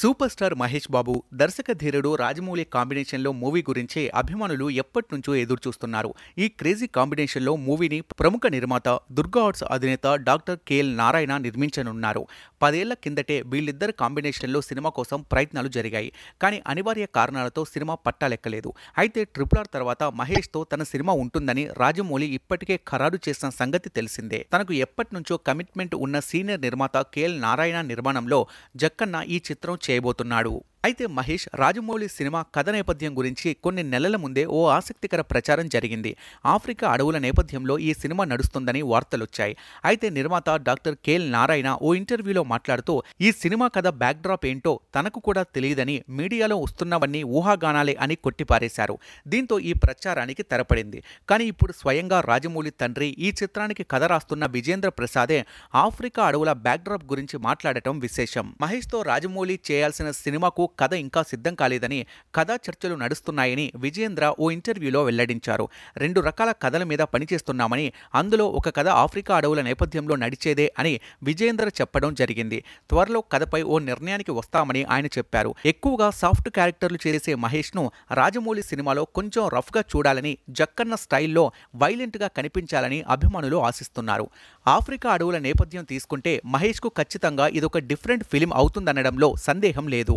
super star Mahesh బాబు దర్శక ధీరుడు రాజమౌళి కాంబినేషన్లో మూవీ గురించి అభిమానులు ఎప్పటినుంచో ఎదురుచూస్తున్నారు ఈ క్రేజీ కాంబినేషన్లో మూవీని ప్రముఖ నిర్మాత దుర్గా ఆర్ట్స్ అధినేత డాక్టర్ కేఎల్ నారాయణ నిర్మించనున్నారు పదేళ్ల కిందటే వీళ్ళిద్దరు కాంబినేషన్లో సినిమా కోసం ప్రయత్నాలు జరిగాయి కానీ అనివార్య కారణాలతో సినిమా పట్టాలెక్కలేదు అయితే ట్రిపుల్ ఆర్ తర్వాత మహేష్తో తన సినిమా ఉంటుందని రాజమౌళి ఇప్పటికే ఖరారు చేసిన సంగతి తెలిసిందే తనకు ఎప్పటినుంచో కమిట్మెంట్ ఉన్న సీనియర్ నిర్మాత కేఎల్ నారాయణ నిర్మాణంలో జక్కన్న ఈ చిత్రం చేయబోతున్నాడు అయితే మహేష్ రాజమౌళి సినిమా కథ నేపథ్యం గురించి కొన్ని నెలల ముందే ఓ ఆసక్తికర ప్రచారం జరిగింది ఆఫ్రికా అడవుల నేపథ్యంలో ఈ సినిమా నడుస్తుందని వార్తలొచ్చాయి అయితే నిర్మాత డాక్టర్ కేఎల్ నారాయణ ఓ ఇంటర్వ్యూలో మాట్లాడుతూ ఈ సినిమా కథ బ్యాక్డ్రాప్ ఏంటో తనకు కూడా తెలియదని మీడియాలో వస్తున్నవన్నీ ఊహాగానాలే అని కొట్టిపారేశారు దీంతో ఈ ప్రచారానికి తెరపడింది కానీ ఇప్పుడు స్వయంగా రాజమౌళి తండ్రి ఈ చిత్రానికి కథ రాస్తున్న విజేంద్ర ప్రసాదే ఆఫ్రికా అడవుల బ్యాక్డ్రాప్ గురించి మాట్లాడటం విశేషం మహేష్తో రాజమౌళి చేయాల్సిన సినిమాకు కథ ఇంకా సిద్ధం కాలేదని కథా చర్చలు నడుస్తున్నాయని విజయేంద్ర ఓ ఇంటర్వ్యూలో వెల్లడించారు రెండు రకాల కథల మీద పనిచేస్తున్నామని అందులో ఒక కథ ఆఫ్రికా అడవుల నేపథ్యంలో నడిచేదే అని విజయేంద్ర చెప్పడం జరిగింది త్వరలో కథపై ఓ నిర్ణయానికి వస్తామని ఆయన చెప్పారు ఎక్కువగా సాఫ్ట్ క్యారెక్టర్లు చేసే మహేష్ను రాజమౌళి సినిమాలో కొంచెం రఫ్గా చూడాలని జక్కన్న స్టైల్లో వైలెంట్గా కనిపించాలని అభిమానులు ఆశిస్తున్నారు ఆఫ్రికా అడవుల నేపథ్యం తీసుకుంటే మహేష్కు ఖచ్చితంగా ఇదొక డిఫరెంట్ ఫిలిం అవుతుందనడంలో సందేహం లేదు